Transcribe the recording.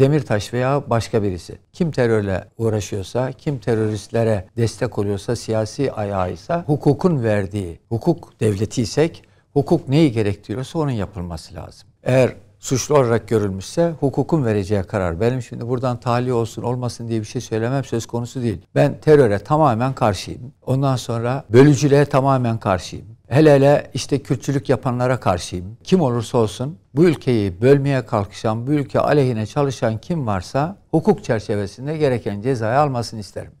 Demirtaş veya başka birisi kim terörle uğraşıyorsa, kim teröristlere destek oluyorsa, siyasi ayağıysa, hukukun verdiği, hukuk devleti isek, hukuk neyi gerektiriyorsa onun yapılması lazım. Eğer suçlu olarak görülmüşse hukukun vereceği karar. Benim şimdi buradan tahliye olsun olmasın diye bir şey söylemem söz konusu değil. Ben teröre tamamen karşıyım. Ondan sonra bölücülüğe tamamen karşıyım. Hele hele işte Kürtçülük yapanlara karşıyım. Kim olursa olsun bu ülkeyi bölmeye kalkışan, bu ülke aleyhine çalışan kim varsa hukuk çerçevesinde gereken cezayı almasını isterim.